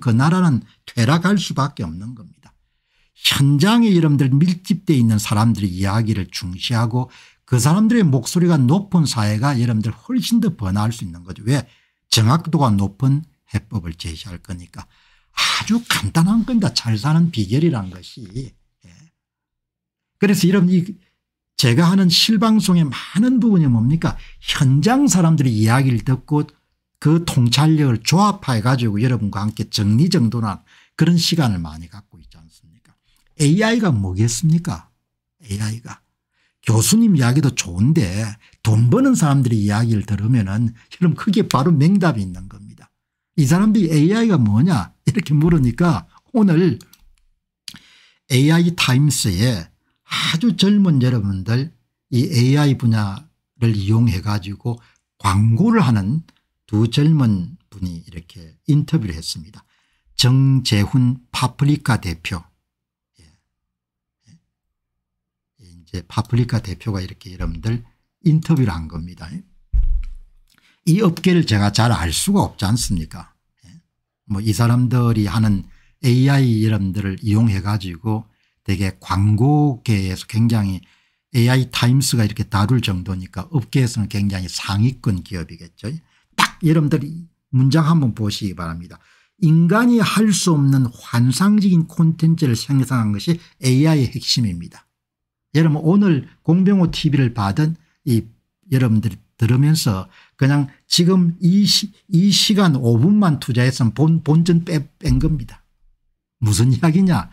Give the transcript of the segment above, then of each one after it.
그 나라는 퇴락할 수밖에 없는 겁니다. 현장에 여러분들 밀집돼 있는 사람들의 이야기를 중시하고 그 사람들의 목소리가 높은 사회가 여러분들 훨씬 더 번화할 수 있는 거죠. 왜 정확도가 높은 해법을 제시할 거니까 아주 간단한 겁니다. 잘 사는 비결이란 것이. 예. 그래서 여러분 이 제가 하는 실방송의 많은 부분이 뭡니까 현장 사람들의 이야기를 듣고 그 통찰력을 조합해 가지고 여러분과 함께 정리정돈한 그런 시간을 많이 갖고 있지 않습니까 AI가 뭐겠습니까 AI가. 교수님 이야기도 좋은데 돈 버는 사람들의 이야기를 들으면 은 그럼 그게 바로 맹답이 있는 겁니다. 이 사람들이 AI가 뭐냐 이렇게 물으니까 오늘 AI 타임스에 아주 젊은 여러분들 이 AI 분야를 이용해 가지고 광고를 하는 두 젊은 분이 이렇게 인터뷰를 했습니다. 정재훈 파프리카 대표. 예. 예. 예, 이제 파프리카 대표가 이렇게 여러분들 인터뷰를 한 겁니다. 이 업계를 제가 잘 알 수가 없지 않습니까? 뭐이 사람들이 하는 AI 여러분들을 이용해 가지고 되게 광고계에서 굉장히 AI 타임스가 이렇게 다룰 정도니까 업계에서는 굉장히 상위권 기업이겠죠. 여러분들이 문장 한번 보시기 바랍니다. 인간이 할 수 없는 환상적인 콘텐츠를 생산한 것이 AI의 핵심입니다. 여러분 오늘 공병호 TV를 받은 이 여러분들이 들으면서 그냥 지금 이, 시, 이 시간 5분만 투자했으면 본, 본전 빼, 뺀 겁니다. 무슨 이야기냐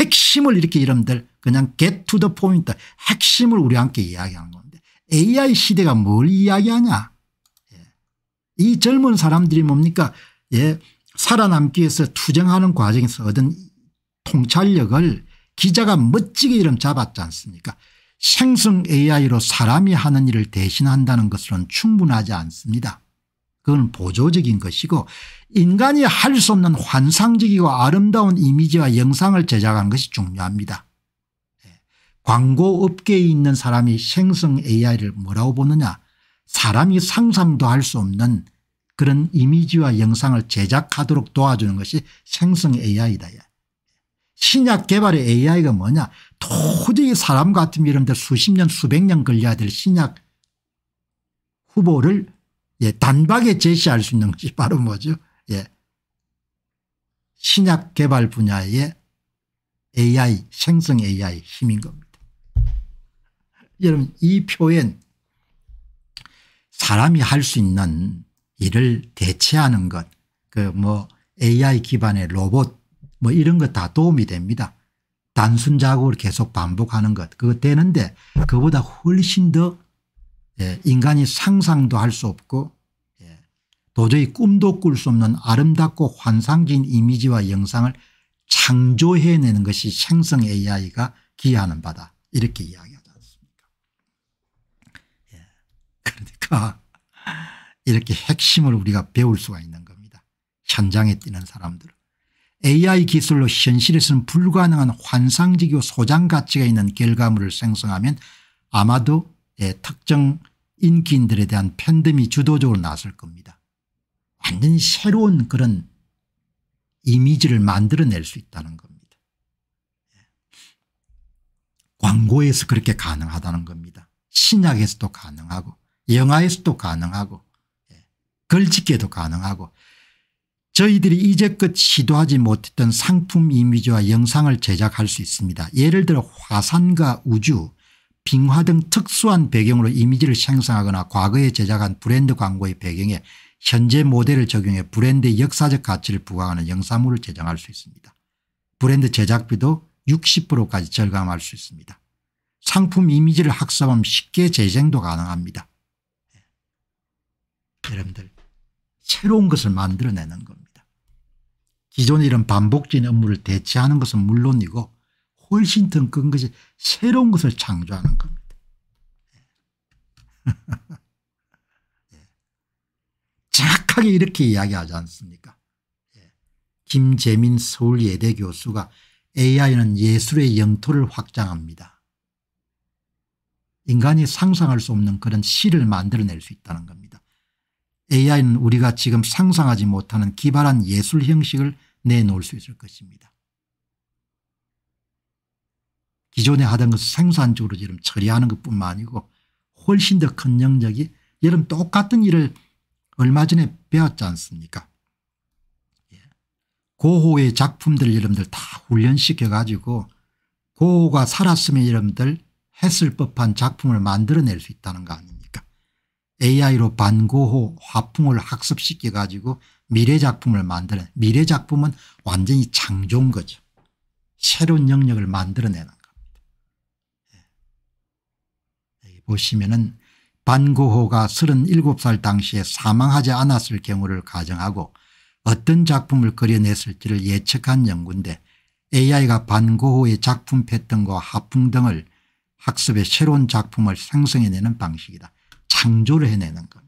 핵심을 이렇게 여러분들 그냥 get to the point 핵심을 우리 함께 이야기하 건데 AI 시대가 뭘 이야기하냐 이 젊은 사람들이 뭡니까 예 살아남기 위해서 투쟁하는 과정에서 얻은 통찰력을 기자가 멋지게 이름 잡았지 않습니까 생성 AI로 사람이 하는 일을 대신한다는 것은 충분하지 않습니다. 그건 보조적인 것이고 인간이 할 수 없는 환상적이고 아름다운 이미지와 영상을 제작한 것이 중요합니다. 예, 광고업계에 있는 사람이 생성 AI를 뭐라고 보느냐 사람이 상상도 할 수 없는 그런 이미지와 영상을 제작하도록 도와주는 것이 생성 AI다. 신약 개발의 AI가 뭐냐 도저히 사람 같은 이런데 수십 년 수백 년 걸려야 될 신약 후보를 예, 단박에 제시할 수 있는 것이 바로 뭐죠 예. 신약 개발 분야의 AI 생성 AI 힘인 겁니다. 여러분 이 표현 사람이 할 수 있는 일을 대체하는 것, 그 뭐 AI 기반의 로봇 뭐 이런 것 다 도움이 됩니다. 단순 작업을 계속 반복하는 것 그거 되는데 그보다 훨씬 더 예, 인간이 상상도 할 수 없고 예, 도저히 꿈도 꿀 수 없는 아름답고 환상적인 이미지와 영상을 창조해내는 것이 생성 AI가 기하는 바다 이렇게 이야기 않습니까 그러니까 이렇게 핵심을 우리가 배울 수가 있는 겁니다. 현장에 뛰는 사람들. AI 기술로 현실에서는 불가능한 환상적이고 소장가치가 있는 결과물을 생성하면 아마도 예, 특정 인기인들에 대한 팬덤이 주도적으로 나설 겁니다. 완전히 새로운 그런 이미지를 만들어낼 수 있다는 겁니다. 예. 광고에서 그렇게 가능하다는 겁니다. 신약에서도 가능하고 영화에서도 가능하고 예, 걸짓게도 가능하고 저희들이 이제껏 시도하지 못했던 상품 이미지와 영상을 제작할 수 있습니다. 예를 들어 화산과 우주 빙화 등 특수한 배경으로 이미지를 생성하거나 과거에 제작한 브랜드 광고의 배경에 현재 모델을 적용해 브랜드의 역사적 가치를 부각하는 영상물을 제작할 수 있습니다. 브랜드 제작비도 60%까지 절감할 수 있습니다. 상품 이미지를 학습하면 쉽게 재생도 가능합니다. 여러분들 새로운 것을 만들어내는 겁니다. 기존 이런 반복적인 업무를 대체하는 것은 물론이고 훨씬 더 큰 것이 새로운 것을 창조하는 겁니다. 예. 예. 정확하게 이렇게 이야기하지 않습니까 예. 김재민 서울예대 교수가 AI는 예술의 영토를 확장합니다. 인간이 상상할 수 없는 그런 시를 만들어낼 수 있다는 겁니다. AI는 우리가 지금 상상하지 못하는 기발한 예술 형식을 내놓을 수 있을 것입니다. 기존에 하던 것을 생산적으로 지금 처리하는 것뿐만 아니고 훨씬 더 큰 영역이 여러분 똑같은 일을 얼마 전에 배웠지 않습니까 예. 고호의 작품들 여러분들 다 훈련시켜 가지고 고호가 살았으면 여러분들 했을 법한 작품을 만들어낼 수 있다는 거 아닙니까 AI로 반고호 화풍을 학습시켜 가지고 미래 작품을 만드는 미래 작품은 완전히 창조인 거죠. 새로운 영역을 만들어내는 겁니다. 예. 여기 보시면은 반고호가 37살 당시에 사망하지 않았을 경우를 가정하고 어떤 작품을 그려냈을지를 예측한 연구인데 AI가 반고호의 작품 패턴과 화풍 등을 학습의 새로운 작품을 생성해내는 방식이다. 창조를 해내는 겁니다.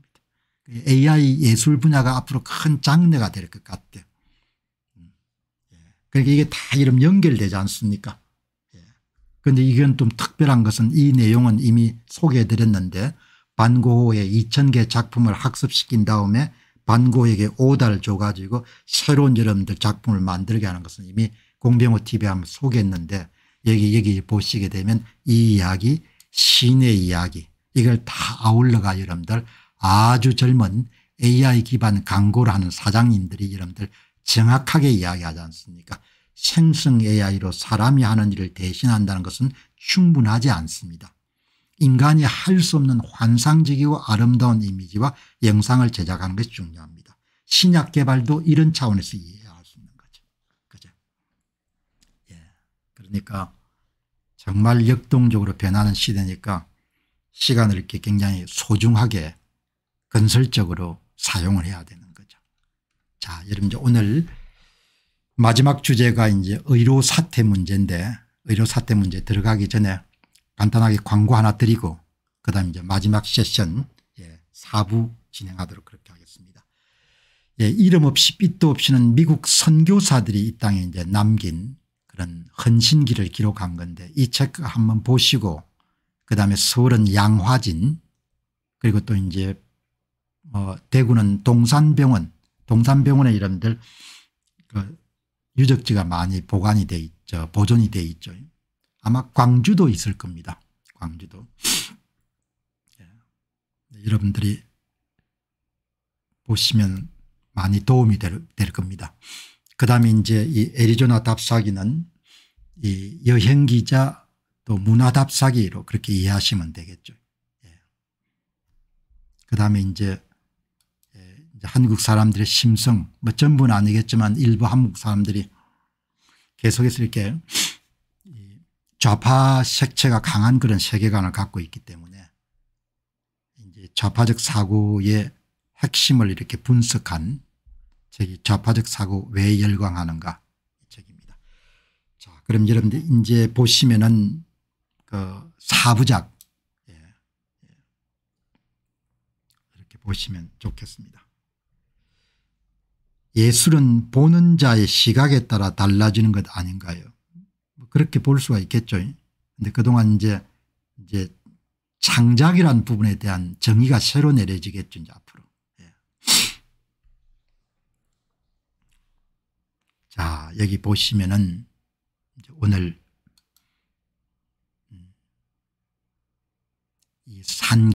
AI 예술 분야가 앞으로 큰 장르가 될 것 같아요. 예. 그러니까 이게 다 이름 연결되지 않습니까? 그런데 예. 이건 좀 특별한 것은 이 내용은 이미 소개해 드렸는데 반고의 2000개 작품을 학습시킨 다음에 반고에게 오달 줘가지고 새로운 여러분들 작품을 만들게 하는 것은 이미 공병호 TV에 한번 소개했는데 여기 여기 보시게 되면 이 이야기 신의 이야기 이걸 다 아울러가 여러분들 아주 젊은 AI 기반 광고를 하는 사장님들이 여러분들 정확하게 이야기하지 않습니까 생성 AI로 사람이 하는 일을 대신한다는 것은 충분하지 않습니다. 인간이 할 수 없는 환상적이고 아름다운 이미지와 영상을 제작하는 것이 중요합니다. 신약 개발도 이런 차원에서 이해할 수 있는 거죠. 그죠? 예. 그러니까 정말 역동적으로 변하는 시대니까 시간을 이렇게 굉장히 소중하게 건설적으로 사용을 해야 되는 거죠. 자, 여러분 이제 오늘 마지막 주제가 이제 의료 사태 문제인데 의료 사태 문제 들어가기 전에 간단하게 광고 하나 드리고 그다음 이제 마지막 세션 예, 4부 진행하도록 그렇게 하겠습니다. 예, 이름 없이 빛도 없이는 미국 선교사들이 이 땅에 이제 남긴 그런 헌신기를 기록한 건데 이 책 한번 보시고 그다음에 서울은 양화진 그리고 또 이제 뭐 대구는 동산병원 동산병원의 이름들 그 유적지가 많이 보관이 돼 있죠 보존이 돼 있죠 아마 광주도 있을 겁니다 광주도 예. 여러분들이 보시면 많이 도움이 될, 될 겁니다. 그 다음에 이제 이 애리조나 답사기는 이 여행기자 또 문화답사기로 그렇게 이해하시면 되겠죠. 예. 그 다음에 이제, 예, 이제 한국 사람들의 심성, 뭐 전부는 아니겠지만 일부 한국 사람들이 계속해서 이렇게 좌파 색채가 강한 그런 세계관을 갖고 있기 때문에 이제 좌파적 사고의 핵심을 이렇게 분석한 책이 좌파적 사고 왜 열광하는가 이 책입니다. 자, 그럼 여러분들 이제 보시면은 그 사부작 이렇게 예, 예. 보시면 좋겠습니다. 예술은 보는 자의 시각에 따라 달라지는 것 아닌가요? 뭐 그렇게 볼 수가 있겠죠. 근데 그동안 이제 이제 창작이란 부분에 대한 정의가 새로 내려지겠죠 이제 앞으로. 예. 자 여기 보시면은 오늘 산